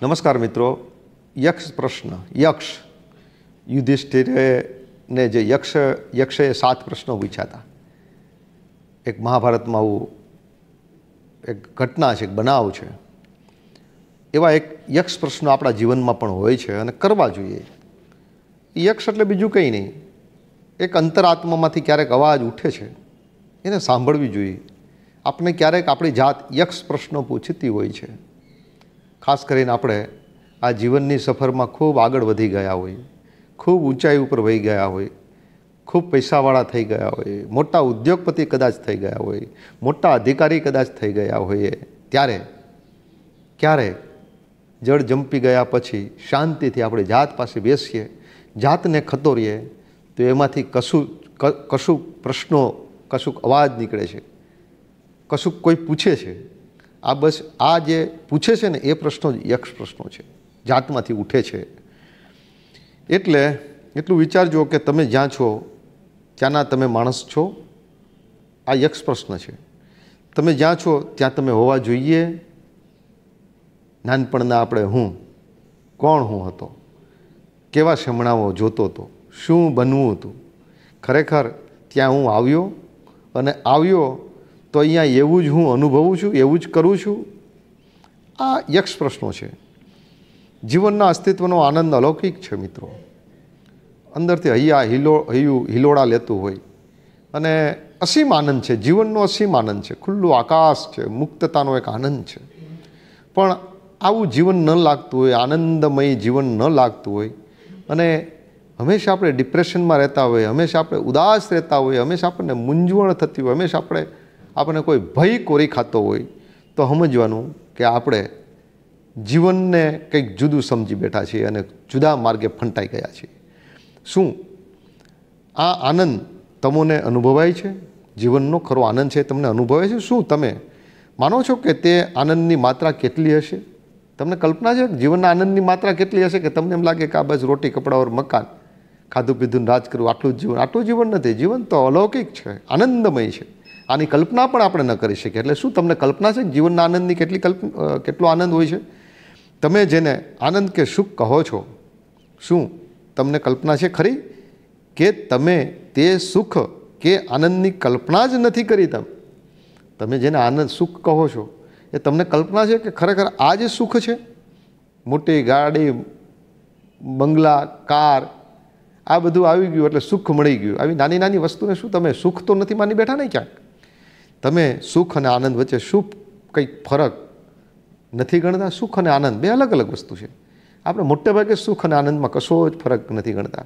નમસ્કાર મિત્રો યક્ષ પ્રશ્ન યક્ષ યુધિષ્ઠિરને જે યક્ષ યક્ષે સાત પ્રશ્નો પૂછ્યા હતા એક મહાભારતમાં આવું એક ઘટના છે એક બનાવ છે એવા એક યક્ષ પ્રશ્નો આપણા જીવનમાં પણ હોય છે અને કરવા જોઈએ યક્ષ એટલે બીજું કંઈ નહીં એક અંતરાત્મામાંથી ક્યારેક અવાજ ઉઠે છે એને સાંભળવી જોઈએ આપણે ક્યારેક આપણી જાત યક્ષ પ્રશ્નો પૂછતી હોય છે ખાસ કરીને આપણે આ જીવનની સફરમાં ખૂબ આગળ વધી ગયા હોય ખૂબ ઊંચાઈ ઉપર વહી ગયા હોય ખૂબ પૈસાવાળા થઈ ગયા હોય મોટા ઉદ્યોગપતિ કદાચ થઈ ગયા હોય મોટા અધિકારી કદાચ થઈ ગયા હોઈએ ત્યારે ક્યારે જળ જંપી ગયા પછી શાંતિથી આપણે જાત પાસે બેસીએ જાતને ખતોરીએ તો એમાંથી કશું કશું પ્રશ્નો કશુંક અવાજ નીકળે છે કશુંક કોઈ પૂછે છે આ બસ આ જે પૂછે છે ને એ પ્રશ્નો જ યક્ષ પ્રશ્નો છે જાતમાંથી ઉઠે છે એટલે એટલું વિચારજો કે તમે જ્યાં છો ત્યાંના તમે માણસ છો આ યક્ષ પ્રશ્ન છે તમે જ્યાં છો ત્યાં તમે હોવા જોઈએ નાનપણના આપણે હું કોણ હું હતો કેવા શમણાઓ જોતો હતો શું બનવું હતું ખરેખર ત્યાં હું આવ્યો અને આવ્યો તો અહીંયા એવું જ હું અનુભવું છું એવું જ કરું છું આ યક્ષ પ્રશ્નો છે જીવનના અસ્તિત્વનો આનંદ અલૌકિક છે મિત્રો અંદરથી હૈયા હિલો હૈયું હિલોડા લેતું હોય અને અસીમ આનંદ છે જીવનનો અસીમ આનંદ છે ખુલ્લું આકાશ છે મુક્તતાનો એક આનંદ છે પણ આવું જીવન ન લાગતું હોય આનંદમય જીવન ન લાગતું હોય અને હંમેશા આપણે ડિપ્રેશનમાં રહેતા હોય હંમેશા આપણે ઉદાસ રહેતા હોય હંમેશા આપણને મૂંઝવણ થતી હોય હંમેશા આપણે આપણને કોઈ ભય કોરી ખાતો હોય તો સમજવાનું કે આપણે જીવનને કંઈક જુદું સમજી બેઠા છીએ અને જુદા માર્ગે ફંટાઈ ગયા છીએ શું આ આનંદ તમને અનુભવાય છે જીવનનો ખરો આનંદ છે તમને અનુભવે છે શું તમે માનો છો કે તે આનંદની માત્રા કેટલી હશે તમને કલ્પના છે જીવનના આનંદની માત્રા કેટલી હશે કે તમને એમ લાગે કે આ બસ રોટી કપડાં મકાન ખાધું પીધું રાજ કરવું આટલું જ જીવન આટલું જીવન નથી જીવન તો અલૌકિક છે આનંદમય છે આની કલ્પના પણ આપણે ન કરી શકીએ એટલે શું તમને કલ્પના છે જીવનના આનંદની કેટલી કલ્પ કેટલો આનંદ હોય છે તમે જેને આનંદ કે સુખ કહો છો શું તમને કલ્પના છે ખરી કે તમે તે સુખ કે આનંદની કલ્પના જ નથી કરી તમે તમે જેને આનંદ સુખ કહો છો એ તમને કલ્પના છે કે ખરેખર આ જ સુખ છે મોટી ગાડી બંગલા કાર આ બધું આવી ગયું એટલે સુખ મળી ગયું આવી નાની નાની વસ્તુને શું તમે સુખ તો નથી માની બેઠા ને ક્યાંક તમે સુખ અને આનંદ વચ્ચે શું કંઈક ફરક નથી ગણતા સુખ અને આનંદ બે અલગ અલગ વસ્તુ છે આપણે મોટે ભાગે સુખ અને આનંદમાં કશો જ ફરક નથી ગણતા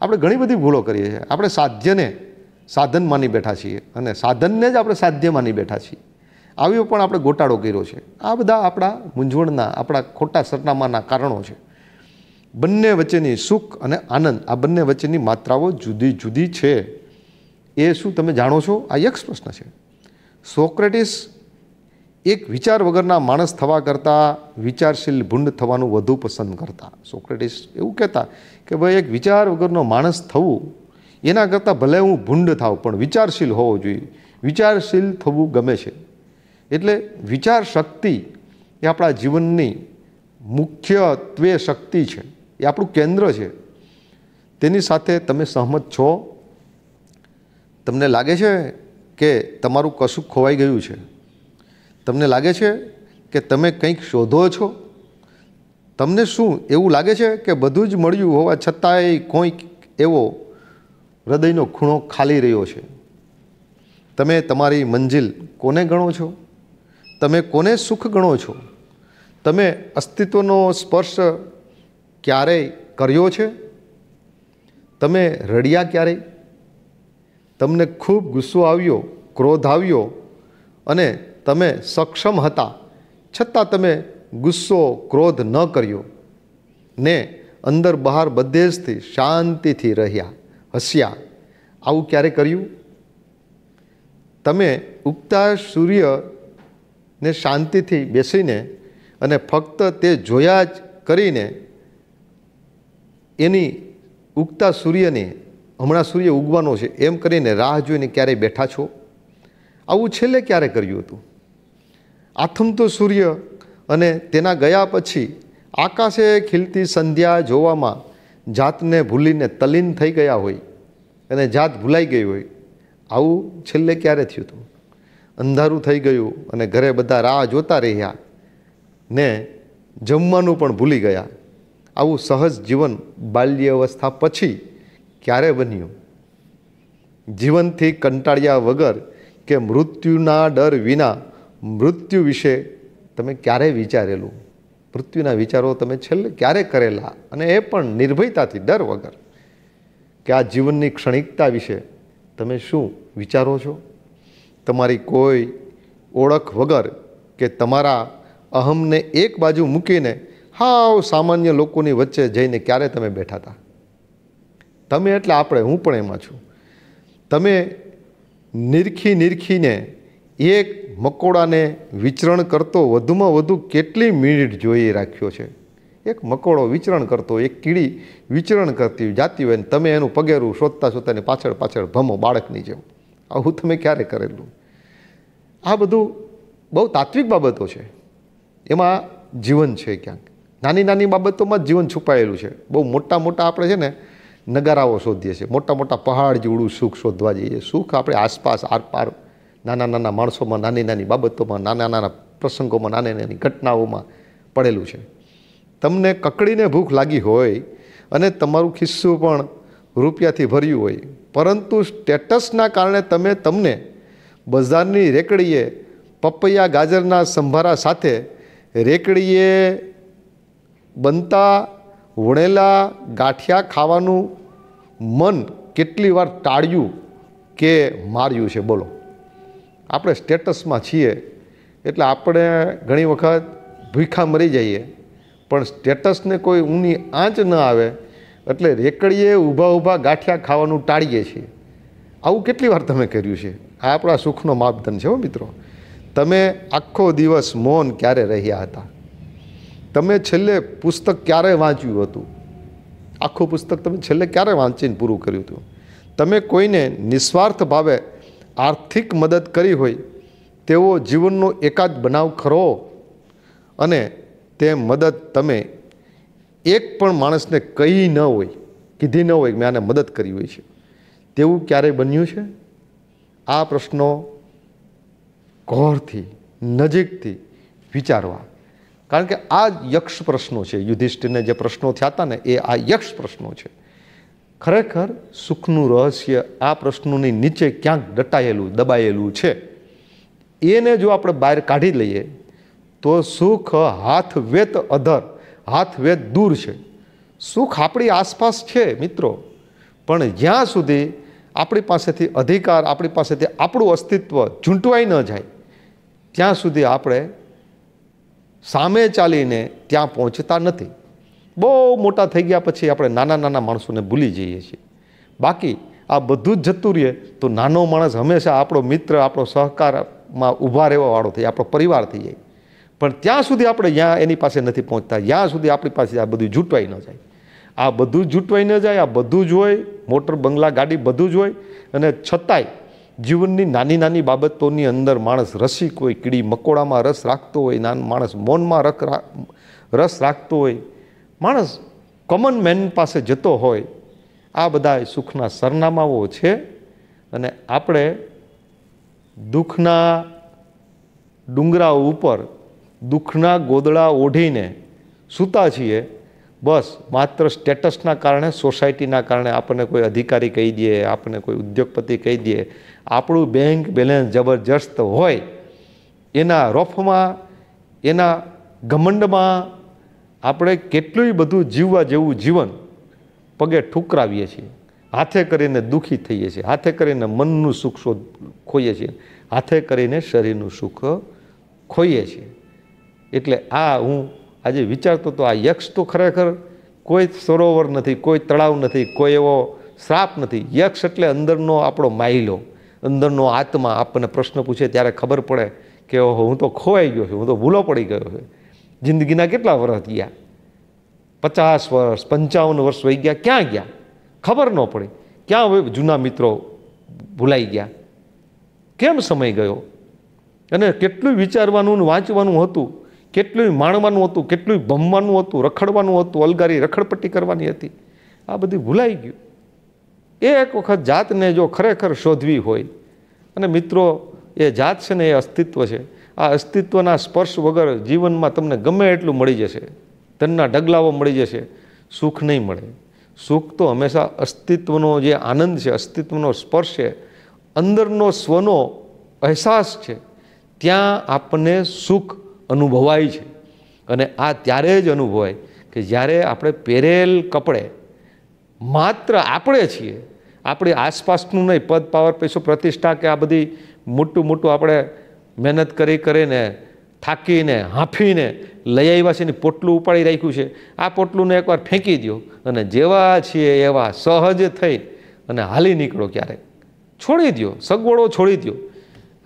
આપણે ઘણી બધી ભૂલો કરીએ છીએ આપણે સાધ્યને સાધન માની બેઠા છીએ અને સાધનને જ આપણે સાધ્ય માની બેઠા છીએ આવ્યો પણ આપણે ગોટાળો કર્યો છે આ બધા આપણા મૂંઝવણના આપણા ખોટા સરનામાના કારણો છે બંને વચ્ચેની સુખ અને આનંદ આ બંને વચ્ચેની માત્રાઓ જુદી જુદી છે એ શું તમે જાણો છો આ એક પ્રશ્ન છે સોક્રેટિસ એક વિચાર વગરના માણસ થવા કરતાં વિચારશીલ ભૂંડ થવાનું વધુ પસંદ કરતા સોક્રેટિસ એવું કહેતા કે ભાઈ એક વિચાર વગરનો માણસ થવું એના કરતાં ભલે હું ભૂંડ થાવ પણ વિચારશીલ હોવો જોઈએ વિચારશીલ થવું ગમે છે એટલે વિચાર શક્તિ એ આપણા જીવનની મુખ્યત્વે શક્તિ છે એ આપણું કેન્દ્ર છે તેની સાથે તમે સહમત છો તમને લાગે છે કે તમારું કશું ખોવાઈ ગયું છે તમને લાગે છે કે તમે કંઈક શોધો છો તમને શું એવું લાગે છે કે બધું જ મળ્યું હોવા છતાંય કોઈક એવો હૃદયનો ખૂણો ખાલી રહ્યો છે તમે તમારી મંજિલ કોને ગણો છો તમે કોને સુખ ગણો છો તમે અસ્તિત્વનો સ્પર્શ ક્યારેય કર્યો છે તમે રડ્યા ક્યારેય તમને ખૂબ ગુસ્સો આવ્યો ક્રોધ આવ્યો અને તમે સક્ષમ હતા છતાં તમે ગુસ્સો ક્રોધ ન કર્યો ને અંદર બહાર બધે જથી શાંતિથી રહ્યા હસ્યા આવું ક્યારે કર્યું તમે ઉગતા સૂર્યને શાંતિથી બેસીને અને ફક્ત તે જોયા જ કરીને એની ઉગતા સૂર્યને હમણાં સૂર્ય ઉગવાનો છે એમ કરીને રાહ જોઈને ક્યારેય બેઠા છો આવું છેલ્લે ક્યારે કર્યું હતું આથમતો સૂર્ય અને તેના ગયા પછી આકાશે ખીલતી સંધ્યા જોવામાં જાતને ભૂલીને તલીન થઈ ગયા હોય અને જાત ભૂલાઈ ગઈ હોય આવું છેલ્લે ક્યારે થયું હતું અંધારું થઈ ગયું અને ઘરે બધા રાહ જોતા રહ્યા ને જમવાનું પણ ભૂલી ગયા આવું સહજ જીવન બાલ્ય અવસ્થા પછી ક્યારે બન્યું જીવનથી કંટાળ્યા વગર કે મૃત્યુના ડર વિના મૃત્યુ વિશે તમે ક્યારે વિચારેલું મૃત્યુના વિચારો તમે છેલ્લે ક્યારે કરેલા અને એ પણ નિર્ભયતાથી ડર વગર કે આ જીવનની ક્ષણિકતા વિશે તમે શું વિચારો છો તમારી કોઈ ઓળખ વગર કે તમારા અહમને એક બાજુ મૂકીને હાવ સામાન્ય લોકોની વચ્ચે જઈને ક્યારે તમે બેઠા હતા તમે એટલે આપણે હું પણ એમાં છું તમે નિરખી નિરખીને એક મકોડાને વિચરણ કરતો વધુમાં વધુ કેટલી મિનિટ જોઈ રાખ્યો છે એક મકોડો વિચરણ કરતો એક કીડી વિચરણ કરતી જાતી હોય ને તમે એનું પગેરું શોધતા શોધતાને પાછળ પાછળ ભમો બાળકની જેમ આવું તમે ક્યારે કરેલું આ બધું બહુ તાત્વિક બાબતો છે એમાં જીવન છે ક્યાંક નાની નાની બાબતોમાં જ જીવન છુપાયેલું છે બહુ મોટા મોટા આપણે છે ને નગારાઓ શોધીએ છીએ મોટા મોટા પહાડ જેવડું સુખ શોધવા જઈએ સુખ આપણે આસપાસ આરપાર નાના નાના માણસોમાં નાની નાની બાબતોમાં નાના નાના પ્રસંગોમાં નાની નાની ઘટનાઓમાં પડેલું છે તમને કકડીને ભૂખ લાગી હોય અને તમારું ખિસ્સું પણ રૂપિયાથી ભર્યું હોય પરંતુ સ્ટેટસના કારણે તમે તમને બજારની રેકડીએ પપૈયા ગાજરના સંભારા સાથે રેકડીએ બનતા વણેલા ગાંઠિયા ખાવાનું મન કેટલી વાર ટાળ્યું કે માર્યું છે બોલો આપણે સ્ટેટસમાં છીએ એટલે આપણે ઘણી વખત ભૂખા મરી જઈએ પણ સ્ટેટસને કોઈ ઊની આંચ ન આવે એટલે રેકડીએ ઊભા ઊભા ગાંઠિયા ખાવાનું ટાળીએ છીએ આવું કેટલી વાર તમે કર્યું છે આ આપણા સુખનો માપદંડ છે હો મિત્રો તમે આખો દિવસ મૌન ક્યારે રહ્યા હતા તમે છેલ્લે પુસ્તક ક્યારે વાંચ્યું હતું આખું પુસ્તક તમે છેલ્લે ક્યારે વાંચીને પૂરું કર્યું હતું તમે કોઈને નિસ્વાર્થ ભાવે આર્થિક મદદ કરી હોય તેવો જીવનનો એકાદ બનાવ ખરો અને તે મદદ તમે એક પણ માણસને કહી ન હોય કીધી ન હોય મેં આને મદદ કરી હોય છે તેવું ક્યારેય બન્યું છે આ પ્રશ્નો ઘોરથી નજીકથી વિચારવા આ યક્ષ પ્રશ્નો છે યુધિષ્ઠિરને જે પ્રશ્નો થયા હતા ને એ આ યક્ષ પ્રશ્નો છે ખરેખર સુખનું રહસ્ય આ પ્રશ્નોની નીચે ક્યાંક દટાયેલું દબાયેલું છે એને જો આપણે બહાર કાઢી લઈએ તો સુખ હાથ વેત અધર હાથ વેત દૂર છે સુખ આપણી આસપાસ છે મિત્રો પણ જ્યાં સુધી આપણી પાસેથી અધિકાર આપણી પાસેથી આપણું અસ્તિત્વ ઝૂંટવાઈ ન જાય ત્યાં સુધી આપણે સામે ચાલીને ત્યાં પહોંચતા નથી બહુ મોટા થઈ ગયા પછી આપણે નાના નાના માણસોને ભૂલી જઈએ છીએ બાકી આ બધું જ જતું રહીએ તો નાનો માણસ હંમેશા આપણો મિત્ર આપણો સહકારમાં ઊભા રહેવાવાળો થઈ આપણો પરિવાર થઈ જાય પણ ત્યાં સુધી આપણે જ્યાં એની પાસે નથી પહોંચતા જ્યાં સુધી આપણી પાસે આ બધું જૂટવાઈ ન જાય આ બધું જૂટવાઈ ન જાય આ બધું જ હોય મોટર બંગલા ગાડી બધું જ હોય અને છતાંય જીવનની નાની નાની બાબતોની અંદર માણસ રસિક હોય કીડી મકોડામાં રસ રાખતો હોય નાન માણસ મૌનમાં રક રસ રાખતો હોય માણસ કોમન મેન પાસે જતો હોય આ બધા સુખના સરનામાઓ છે અને આપણે દુઃખના ડુંગરા ઉપર દુઃખના ગોદળા ઓઢીને સૂતા છીએ બસ માત્ર સ્ટેટસના કારણે સોસાયટીના કારણે આપણને કોઈ અધિકારી કહી દે આપણને કોઈ ઉદ્યોગપતિ કહી દે આપણું બેંક બેલેન્સ જબરજસ્ત હોય એના રોફમાં એના ઘમંડમાં આપણે કેટલું બધું જીવવા જેવું જીવન પગે ઠુકરાવીએ છીએ હાથે કરીને દુઃખી થઈએ છીએ હાથે કરીને મનનું સુખ શોધ ખોઈએ છીએ હાથે કરીને શરીરનું સુખ ખોઈએ છીએ એટલે આ હું આજે વિચારતો તો આ યક્ષ તો ખરેખર કોઈ સરોવર નથી કોઈ તળાવ નથી કોઈ એવો શ્રાપ નથી યક્ષ એટલે અંદરનો આપણો માહિલો અંદરનો આત્મા આપણને પ્રશ્ન પૂછે ત્યારે ખબર પડે કે ઓહો હું તો ખોવાઈ ગયો છું હું તો ભૂલો પડી ગયો છું જિંદગીના કેટલા વર્ષ ગયા પચાસ વર્ષ પંચાવન વર્ષ વહી ગયા ક્યાં ગયા ખબર ન પડી ક્યાં હવે જૂના મિત્રો ભૂલાઈ ગયા કેમ સમય ગયો અને કેટલું વિચારવાનું વાંચવાનું હતું કેટલું માણવાનું હતું કેટલું ભમવાનું હતું રખડવાનું હતું અલગારી રખડપટ્ટી કરવાની હતી આ બધું ભૂલાઈ ગયું એ એક વખત જાતને જો ખરેખર શોધવી હોય અને મિત્રો એ જાત છે ને એ અસ્તિત્વ છે આ અસ્તિત્વના સ્પર્શ વગર જીવનમાં તમને ગમે એટલું મળી જશે ધનના ઢગલાઓ મળી જશે સુખ નહીં મળે સુખ તો હંમેશા અસ્તિત્વનો જે આનંદ છે અસ્તિત્વનો સ્પર્શ છે અંદરનો સ્વનો અહેસાસ છે ત્યાં આપણને સુખ અનુભવાય છે અને આ ત્યારે જ અનુભવાય કે જ્યારે આપણે પહેરેલ કપડે માત્ર આપણે છીએ આપણી આસપાસનું નહીં પદ પાવર પૈસો પ્રતિષ્ઠા કે આ બધી મોટું મોટું આપણે મહેનત કરી કરીને થાકીને હાંફીને લઈ આવ્યા છે ને પોટલું ઉપાડી રાખ્યું છે આ પોટલુંને એકવાર ફેંકી દો અને જેવા છીએ એવા સહજ થઈ અને હાલી નીકળો ક્યારેક છોડી દો સગવડો છોડી દો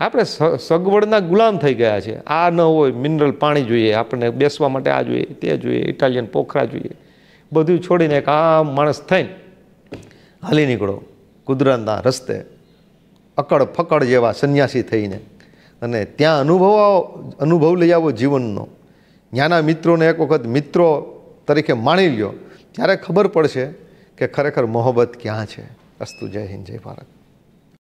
આપણે સગવડના ગુલામ થઈ ગયા છે આ ન હોય મિનરલ પાણી જોઈએ આપણને બેસવા માટે આ જોઈએ તે જોઈએ ઇટાલિયન પોખરા જોઈએ બધું છોડીને એક આમ માણસ થઈને હાલી નીકળો કુદરતના રસ્તે અકડ ફકડ જેવા સંન્યાસી થઈને અને ત્યાં અનુભવ અનુભવ લઈ આવો જીવનનો ત્યાંના મિત્રોને એક વખત મિત્રો તરીકે માણી લ્યો ત્યારે ખબર પડશે કે ખરેખર મોહબ્બત ક્યાં છે અસ્તુ જય હિન્દ જય ભારત